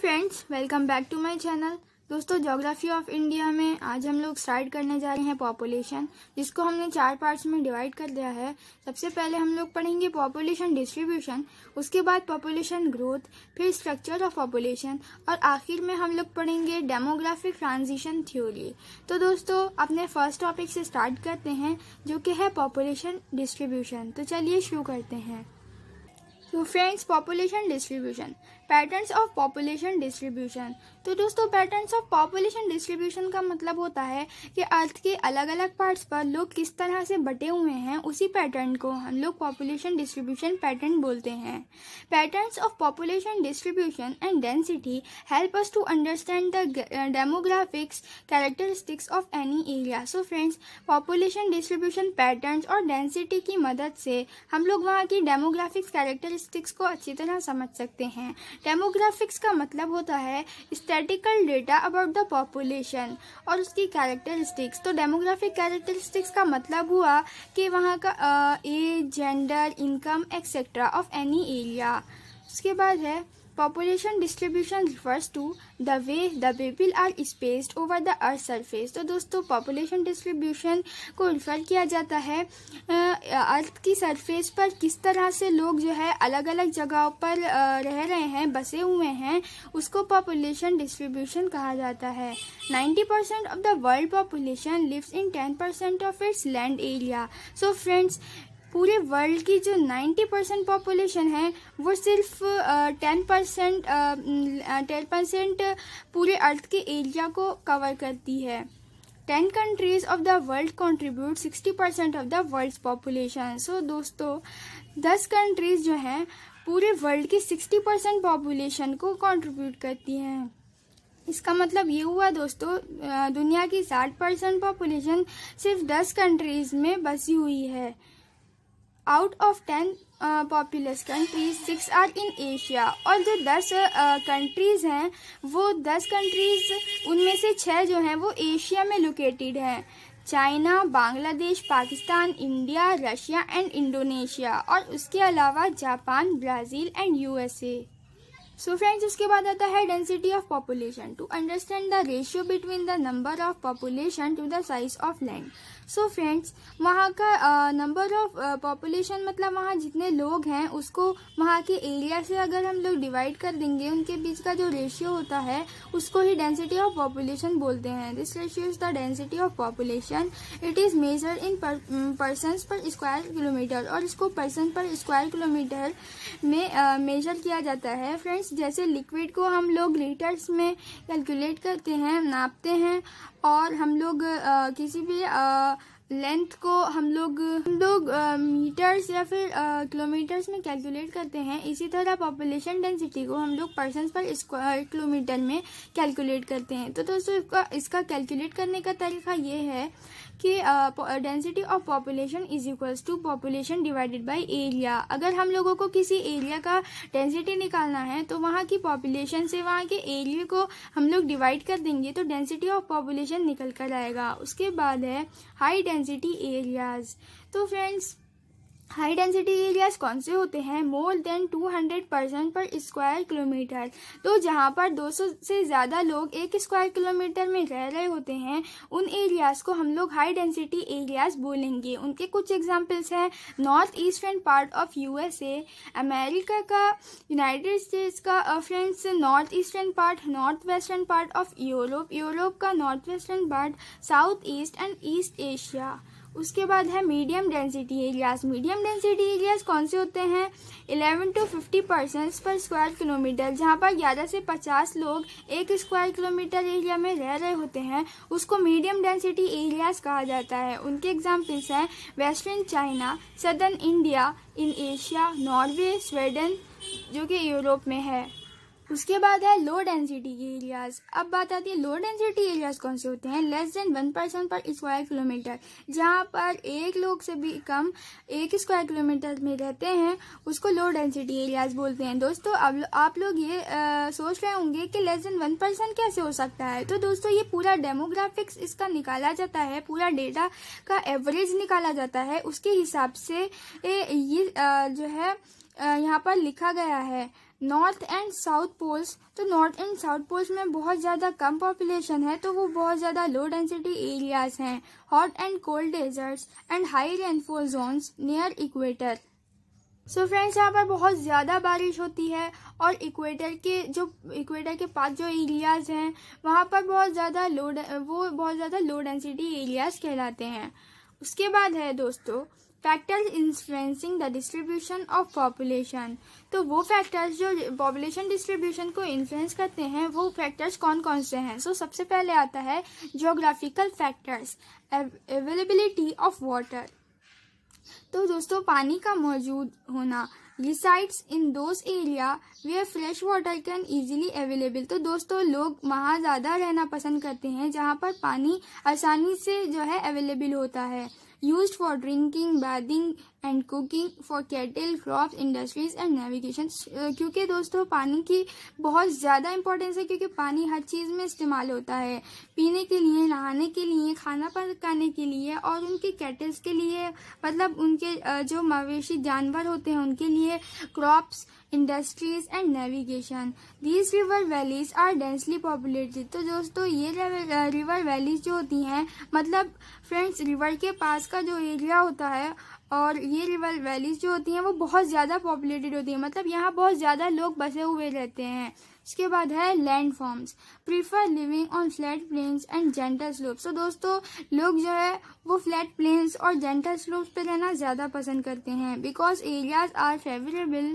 Friends welcome back to my channel दोस्तों geography of India में आज हम लोग स्टार्ट करने जा रहे हैं पॉपुलेशन जिसको हमने चार पार्ट्स में डिवाइड कर दिया है सबसे पहले हम लोग पढ़ेंगे पॉपुलेशन डिस्ट्रीब्यूशन उसके बाद पॉपुलेशन ग्रोथ फिर स्ट्रक्चर ऑफ पॉपुलेशन और आखिर में हम लोग पढ़ेंगे डेमोग्राफिक ट्रांजिशन थ्योरी तो दोस्तों अपने फर्स्ट टॉपिक से स्टार्ट करते हैं जो कि है पॉपुलेशन डिस्ट्रीब्यूशन तो चलिए शुरू करते हैं तो friends population distribution patterns of population distribution तो दोस्तों पैटर्न्स ऑफ पॉपुलेशन डिस्ट्रीब्यूशन का मतलब होता है कि अर्थ के अलग अलग पार्ट्स पर लोग किस तरह से बटे हुए हैं उसी पैटर्न को हम लोग पॉपुलेशन डिस्ट्रीब्यूशन पैटर्न बोलते हैं patterns of population distribution and density help us to understand the demographics characteristics of any area so friends population distribution pattern और डेंसिटी की मदद से हम लोग वहाँ की डेमोग्राफिक्स कैरेक्टरिस्टिक्स को अच्छी तरह समझ सकते हैं डेमोग्राफिक्स का मतलब होता है statistical data about the population और उसकी कैरेक्टरिस्टिक्स तो डेमोग्राफिक कैरेक्टरिस्टिक्स का मतलब हुआ कि वहाँ का age gender income etcetera of any area उसके बाद है population distribution refers to the way the people are spaced over the earth surface तो दोस्तों पॉपुलेशन डिस्ट्रीब्यूशन को रिफर किया जाता है अर्थ की सरफेस पर किस तरह से लोग जो है अलग अलग जगहों पर रह रहे हैं बसे हुए हैं उसको पॉपुलेशन डिस्ट्रीब्यूशन कहा जाता है 90% percent of the world population lives in 10% percent of its land area so friends पूरे वर्ल्ड की जो 90 परसेंट पॉपुलेशन है वो सिर्फ टेन परसेंट टेन परसेंट पूरे अर्थ के एरिया को कवर करती है ten countries of the world contribute sixty percent of the world population so दोस्तों दस कंट्रीज जो हैं पूरे वर्ल्ड की सिक्सटी परसेंट पॉपुलेशन को कंट्रीब्यूट करती हैं इसका मतलब ये हुआ दोस्तों दुनिया की साठ परसेंट पॉपुलेशन सिर्फ दस कंट्रीज में बसी हुई है out of ten populous countries six are in Asia और जो दस कंट्रीज़ uh, हैं वो दस कंट्रीज़ उनमें से छः जो हैं वो एशिया में लोकेटेड हैं China Bangladesh Pakistan India Russia and Indonesia और उसके अलावा Japan Brazil and USA so friends उसके बाद आता है density of population to understand the ratio between the number of population to the size of land so friends वहाँ का नंबर ऑफ पॉपुलेशन मतलब वहाँ जितने लोग हैं उसको वहाँ के एरिया से अगर हम लोग डिवाइड कर देंगे उनके बीच का जो रेशियो होता है उसको ही डेंसिटी ऑफ पॉपुलेशन बोलते हैं this ratio is the density of population it is measure in person per square kilometre और इसको पर्सन पर स्क्वायर किलोमीटर में मेजर uh, किया जाता है फ्रेंड्स जैसे लिक्विड को हम लोग लीटर्स में कैलकुलेट करते हैं नापते हैं और हम लोग आ, किसी भी लेंथ को हम लोग हम लोग मीटर्स या फिर किलोमीटर्स में कैलकुलेट करते हैं इसी तरह पॉपुलेशन डेंसिटी को हम लोग पर्सन पर स्क्वायर किलोमीटर में कैलकुलेट करते हैं तो दोस्तों इसका इसका कैलकुलेट करने का तरीका ये है कि density of population is equals to population divided by area अगर हम लोगों को किसी एरिया का डेंसिटी निकालना है तो वहाँ की पॉपुलेशन से वहाँ के एरिया को हम लोग डिवाइड कर देंगे तो डेंसिटी ऑफ पॉपुलेशन निकल कर आएगा उसके बाद है हाई डेंसिटी एरियाज तो फ्रेंड्स हाई डेंसिटी एरियाज कौन से होते हैं more than 200 percent per square kilometre तो जहाँ पर 200 से ज़्यादा लोग एक स्क्वायर किलोमीटर में रह रहे होते हैं उन एरियाज़ को हम लोग हाई डेंसिटी एरियाज़ बोलेंगे उनके कुछ एग्जांपल्स हैं north eastern part of USA America का यूनाइटेड स्टेट्स का friends north eastern part north western part of Europe Europe का north western part south east and east Asia उसके बाद है medium density areas medium density areas कौन से होते हैं 11 to 50 percent per square kilometre जहाँ पर 11 से 50 लोग एक स्क्वायर किलोमीटर एरिया में रह रहे होते हैं उसको मीडियम डेंसिटी एरियाज कहा जाता है उनके एग्जाम्पल्स हैं western China southern India in Asia Norway Sweden जो कि यूरोप में है उसके बाद है लो डेंसिटी के एरियाज अब बात आती है लो डेंसिटी एरियाज कौन से होते हैं less than one percent per square kilometre जहाँ पर एक लोग से भी कम एक स्क्वायर किलोमीटर में रहते हैं उसको लो डेंसिटी एरियाज बोलते हैं दोस्तों अब आप लोग ये आ, सोच रहे होंगे कि लेस देन वन परसेंट कैसे हो सकता है तो दोस्तों ये पूरा डेमोग्राफिक्स इसका निकाला जाता है पूरा डेटा का एवरेज निकाला जाता है उसके हिसाब से ये जो है यहाँ पर लिखा गया है नॉर्थ एंड साउथ पोल्स तो नॉर्थ एंड साउथ पोल्स में बहुत ज़्यादा कम पॉपुलेशन है तो वो बहुत ज़्यादा लो डेंसिटी एरियाज हैं hot and cold deserts and high rainfall zones near equator so friends यहाँ पर बहुत ज़्यादा बारिश होती है और इक्वेटर के जो इक्वेटर के पास जो एरियाज़ हैं वहाँ पर बहुत ज़्यादा लो वो बहुत ज़्यादा लो डेंसिटी एरियाज़ कहलाते हैं उसके बाद है दोस्तों factors influencing the distribution of population तो वो फैक्टर्स जो पॉपुलेशन डिस्ट्रीब्यूशन को इन्फ्लुएंस करते हैं वो फैक्टर्स कौन कौन से हैं सो so, सबसे पहले आता है geographical factors availability of water तो दोस्तों पानी का मौजूद होना resides in those area where fresh water can easily available तो दोस्तों लोग वहाँ ज़्यादा रहना पसंद करते हैं जहाँ पर पानी आसानी से जो है अवेलेबल होता है used for drinking, bathing and cooking for cattle crop industries and navigation क्योंकि दोस्तों पानी की बहुत ज़्यादा इंपॉर्टेंस है क्योंकि पानी हर चीज़ में इस्तेमाल होता है पीने के लिए नहाने के लिए खाना पकाने के लिए और उनके कैटल्स के लिए मतलब उनके जो मवेशी जानवर होते हैं उनके लिए crops industries and navigation these river valleys are densely populated तो दोस्तों ये रिवर वैलीज जो होती हैं मतलब फ्रेंड्स रिवर के पास का जो एरिया होता है और ये रिवर वैलीज जो होती हैं वो बहुत ज़्यादा पॉपुलेटेड होती है मतलब यहाँ बहुत ज़्यादा लोग बसे हुए रहते हैं इसके बाद है land forms prefer living on flat plains and gentle slopes तो दोस्तों लोग जो है वो फ्लैट प्लेन्स और जेंटल स्लोप्स पे रहना ज़्यादा पसंद करते हैं because areas are favourable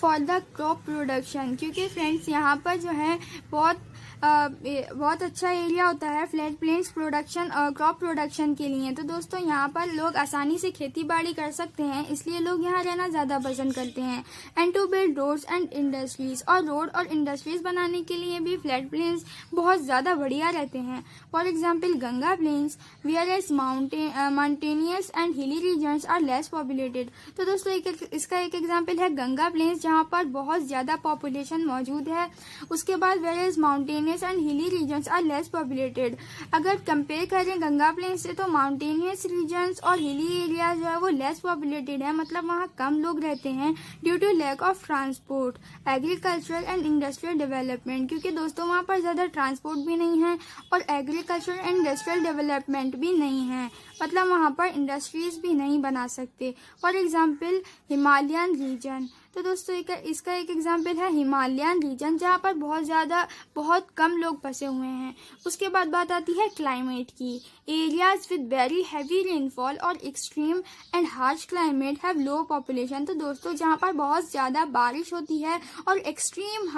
for the crop production क्योंकि फ्रेंड्स यहाँ पर जो है बहुत बहुत अच्छा एरिया होता है फ्लैट प्लेन्स प्रोडक्शन और क्रॉप प्रोडक्शन के लिए तो दोस्तों यहाँ पर लोग आसानी से खेती बाड़ी कर सकते हैं इसलिए लोग यहाँ रहना ज़्यादा पसंद करते हैं and to build roads and industries और रोड और इंडस्ट्रीज बनाने के लिए भी फ्लैट प्लेन्स बहुत ज़्यादा बढ़िया रहते हैं for example Ganga plains whereas mountain mountainous and hilly region are less populated तो दोस्तों एक, इसका एक एग्जाम्पल है गंगा प्लेन्स जहाँ पर बहुत ज़्यादा पॉपुलेशन मौजूद है उसके बाद whereas mountainous mountainous and hilly region are less populated अगर कंपेयर करें गंगा प्लेन से तो माउंटेनियस रीजन और हिली एरिया जो है वो लेस पॉपुलेटेड है मतलब वहाँ कम लोग रहते हैं due to lack of transport agricultural and industrial development क्योंकि दोस्तों वहाँ पर ज़्यादा ट्रांसपोर्ट भी नहीं है और एग्रीकल्चर एंड इंडस्ट्रियल डेवलपमेंट भी नहीं है मतलब वहाँ पर इंडस्ट्रीज भी नहीं बना सकते फॉर एग्ज़ाम्पल हिमालयन रीजन तो दोस्तों एक, इसका एक एग्जाम्पल है हिमालयन रीजन जहाँ पर बहुत ज़्यादा बहुत कम लोग बसे हुए हैं उसके बाद बात आती है क्लाइमेट की areas with very heavy rainfall और extreme and harsh climate have low population तो दोस्तों जहाँ पर बहुत ज़्यादा बारिश होती है और एक्सट्रीम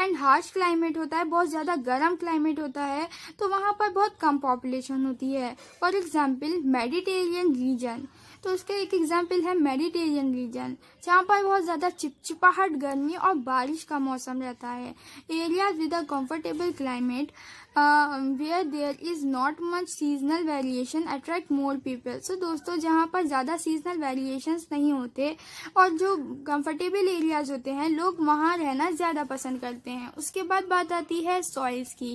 एंड हार्श क्लाइमेट होता है बहुत ज़्यादा गर्म क्लाइमेट होता है तो वहाँ पर बहुत कम पॉपुलेशन होती है फॉर एग्जाम्पल मेडिटेरियन रीजन तो उसका एक एग्जाम्पल है मेडिटेरियन रीजन जहाँ पर बहुत ज़्यादा चिपचिपाहट गर्मी और बारिश का मौसम रहता है areas with a comfortable climate uh, where there is not much seasonal variation attract more people so दोस्तों जहाँ पर ज़्यादा seasonal variations नहीं होते और जो comfortable areas होते हैं लोग वहाँ रहना ज़्यादा पसंद करते हैं उसके बाद बात आती है soils की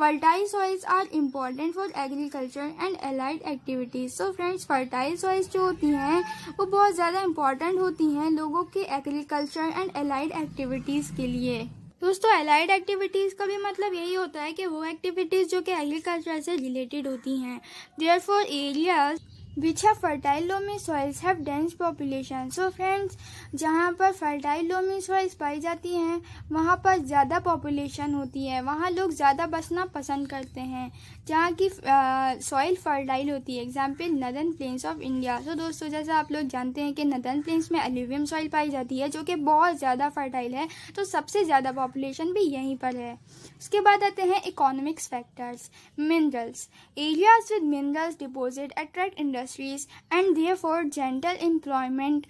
fertile soils are important for agriculture and allied activities so friends fertile soils जो होती हैं वो बहुत ज़्यादा important होती हैं लोगों के agriculture and allied activities के लिए तो दोस्तों एलाइड एक्टिविटीज़ का भी मतलब यही होता है कि वो एक्टिविटीज़ जो कि एग्रीकल्चर से रिलेटेड होती हैं देयर फॉर एरियाज विच है fertile loamy soils have dense population so friends जहाँ पर फर्टाइल लोमी सॉइल्स पाई जाती हैं वहाँ पर ज़्यादा पॉपुलेशन होती है वहाँ लोग ज़्यादा बसना पसंद करते हैं जहाँ की सॉइल फर्टाइल होती है example northern plains of India सो दोस्तों जैसे आप लोग जानते हैं कि नदन प्लेन्स में एल्यूवियम सॉइल पाई जाती है जो कि बहुत ज़्यादा फर्टाइल है तो सबसे ज़्यादा पॉपुलेशन भी यहीं पर है उसके बाद आते हैं economics factors minerals areas with minerals deposit attract industry industries and therefore gentle employment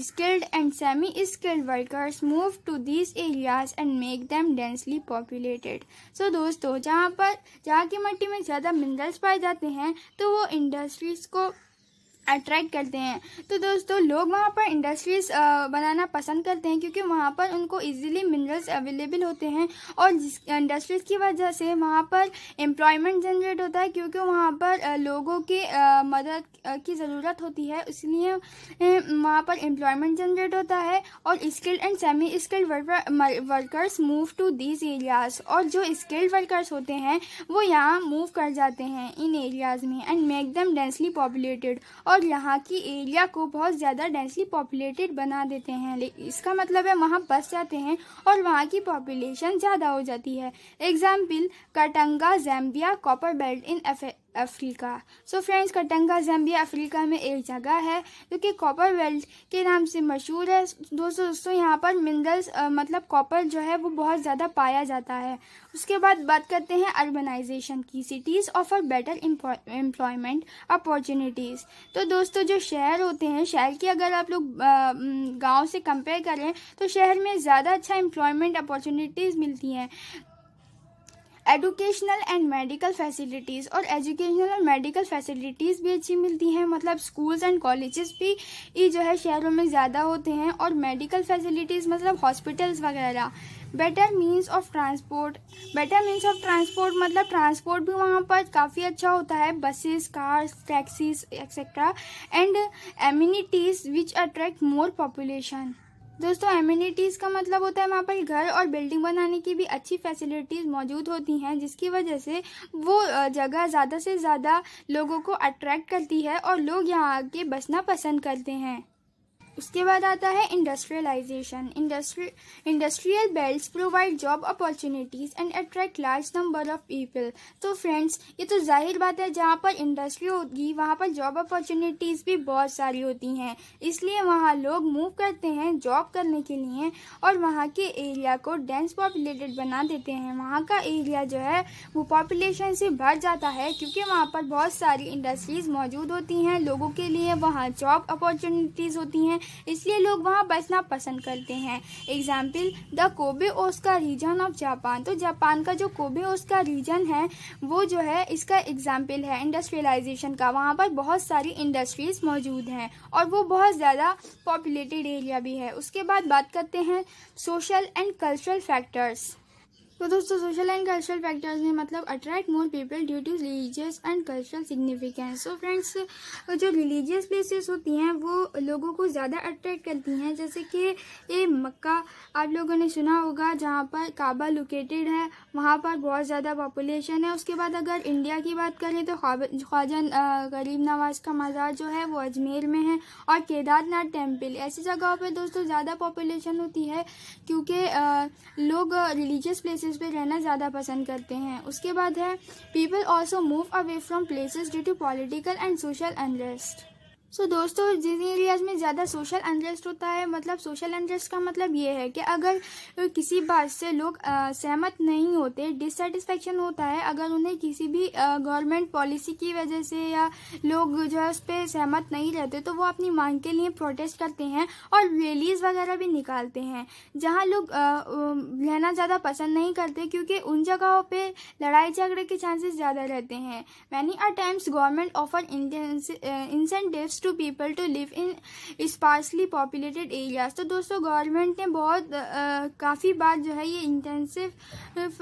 skilled and semi-skilled workers move to these areas and make them densely populated. So दोस्तों जहाँ पर जहाँ की मट्टी में ज़्यादा मिनरल्स पाए जाते हैं तो वो इंडस्ट्रीज़ को अट्रैक्ट करते हैं तो दोस्तों लोग वहाँ पर इंडस्ट्रीज बनाना पसंद करते हैं क्योंकि वहाँ पर उनको इजीली मिनरल्स अवेलेबल होते हैं और जिस इंडस्ट्रीज़ की वजह से वहाँ पर एम्प्लॉयमेंट जनरेट होता है क्योंकि वहाँ पर लोगों की मदद की ज़रूरत होती है इसलिए वहाँ पर एम्प्लॉयमेंट जनरेट होता है और skilled and semi skilled workers move to these areas और जो स्किल्ड वर्कर्स होते हैं वो यहाँ मूव कर जाते हैं इन एरियाज़ में and make them densely populated और और यहाँ की एरिया को बहुत ज़्यादा डेंसली पॉपुलेटेड बना देते हैं इसका मतलब है वहाँ बस जाते हैं और वहाँ की पॉपुलेशन ज़्यादा हो जाती है example Katanga Zambia copper belt in Africa so friends Katanga Zambia Africa में एक जगह है जो कि कॉपर वेल्ट के नाम से मशहूर है दोस्तों दोस्तों यहाँ पर मिनरल्स मतलब कॉपर जो है वो बहुत ज़्यादा पाया जाता है उसके बाद बात करते हैं अर्बनाइजेशन की cities offer better employment opportunities तो दोस्तों जो शहर होते हैं शहर की अगर आप लोग गाँव से कंपेयर करें तो शहर में ज़्यादा अच्छा एम्प्लॉयमेंट अपॉर्चुनिटीज़ मिलती हैं एजुकेशनल एंड मेडिकल फैसिलिटीज़ और एजुकेशनल और मेडिकल फैसिलिटीज़ भी अच्छी मिलती हैं मतलब स्कूल्स एंड कॉलेजेस भी जो है शहरों में ज़्यादा होते हैं और मेडिकल फैसिलिटीज़ मतलब हॉस्पिटल्स वगैरह better means of transport better means of transport मतलब ट्रांसपोर्ट भी वहाँ पर काफ़ी अच्छा होता है buses cars taxis etcetera and amenities which attract more population दोस्तों एम्यूनिटीज़ का मतलब होता है वहाँ पर घर और बिल्डिंग बनाने की भी अच्छी फैसिलिटीज़ मौजूद होती हैं जिसकी वजह से वो जगह ज़्यादा से ज़्यादा लोगों को अट्रैक्ट करती है और लोग यहाँ आके बसना पसंद करते हैं उसके बाद आता है industrialisation industry industrial belt provide job opportunities and attract large number of people तो फ्रेंड्स ये तो जाहिर बात है जहाँ पर इंडस्ट्री होगी वहाँ पर जॉब अपॉर्चुनिटीज भी बहुत सारी होती हैं इसलिए वहाँ लोग मूव करते हैं जॉब करने के लिए और वहाँ के एरिया को डेंस पॉपुलेटेड बना देते हैं वहाँ का एरिया जो है वो पॉपुलेशन से भर जाता है क्योंकि वहाँ पर बहुत सारी इंडस्ट्रीज मौजूद होती हैं लोगों के लिए वहाँ जॉब अपॉर्चुनिटीज़ होती हैं इसलिए लोग वहाँ बसना पसंद करते हैं example the Kobe Osaka region of Japan तो जापान का जो कोबे ओस्का रीजन है वो जो है इसका एग्जाम्पल है इंडस्ट्रियलाइजेशन का वहाँ पर बहुत सारी इंडस्ट्रीज मौजूद हैं और वो बहुत ज़्यादा पॉपुलेटेड एरिया भी है उसके बाद बात करते हैं सोशल एंड कल्चरल फैक्टर्स तो दोस्तों सोशल एंड कल्चरल फैक्टर्स ने मतलब attract more people due to religious and cultural significance so friends जो रिलीजियस प्लेसेस होती हैं वो लोगों को ज़्यादा अट्रैक्ट करती हैं जैसे कि ये मक्का आप लोगों ने सुना होगा जहाँ पर काबा लोकेटेड है वहाँ पर बहुत ज़्यादा पॉपुलेशन है उसके बाद अगर इंडिया की बात करें तो ख्वाजा गरीब नवाज का मज़ार जो है वो अजमेर में है और केदारनाथ टेम्पल ऐसी जगहों पर दोस्तों ज़्यादा पॉपुलेशन होती है क्योंकि लोग रिलीजियस प्लेसेस प्लेसेस पे रहना ज़्यादा पसंद करते हैं उसके बाद है people also move away from places due to political and social unrest so so, दोस्तों जिन एरियाज में ज़्यादा सोशल अनरेस्ट होता है मतलब सोशल अनरेस्ट का मतलब ये है कि अगर किसी बात से लोग आ, सहमत नहीं होते डिससेटिस्फेक्शन होता है अगर उन्हें किसी भी गवर्नमेंट पॉलिसी की वजह से या लोग जो है उस पर सहमत नहीं रहते तो वो अपनी मांग के लिए प्रोटेस्ट करते हैं और रैलीज वगैरह भी निकालते हैं जहाँ लोग रहना ज़्यादा पसंद नहीं करते क्योंकि उन जगहों पर लड़ाई झगड़े के चांसेस ज़्यादा रहते हैं many a times government offer incentive to people to live in sparsely populated areas तो दोस्तों गवर्नमेंट ने बहुत काफ़ी बार जो है ये इंटेंसिव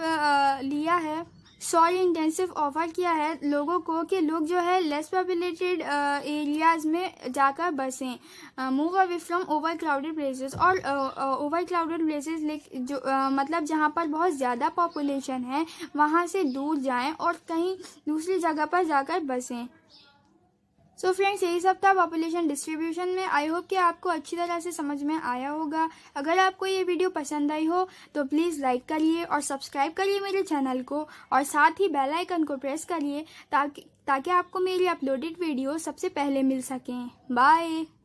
लिया है सॉरी इंटेंसिव ऑफर किया है लोगों को कि लोग जो है लेस पॉपुलेटेड एरियाज़ में जाकर बसें move away from overcrowded places और ओवर क्राउडेड प्लेसेस लाइक जो uh, मतलब जहाँ पर बहुत ज़्यादा पॉपुलेशन है वहाँ से दूर जाएं और कहीं दूसरी जगह पर जाकर बसें सो फ्रेंड्स यही सब था पॉपुलेशन डिस्ट्रीब्यूशन में आई होप कि आपको अच्छी तरह से समझ में आया होगा अगर आपको ये वीडियो पसंद आई हो तो प्लीज़ लाइक करिए और सब्सक्राइब करिए मेरे चैनल को और साथ ही बेल आइकन को प्रेस करिए ताकि ताकि आपको मेरी अपलोडेड वीडियो सबसे पहले मिल सकें बाय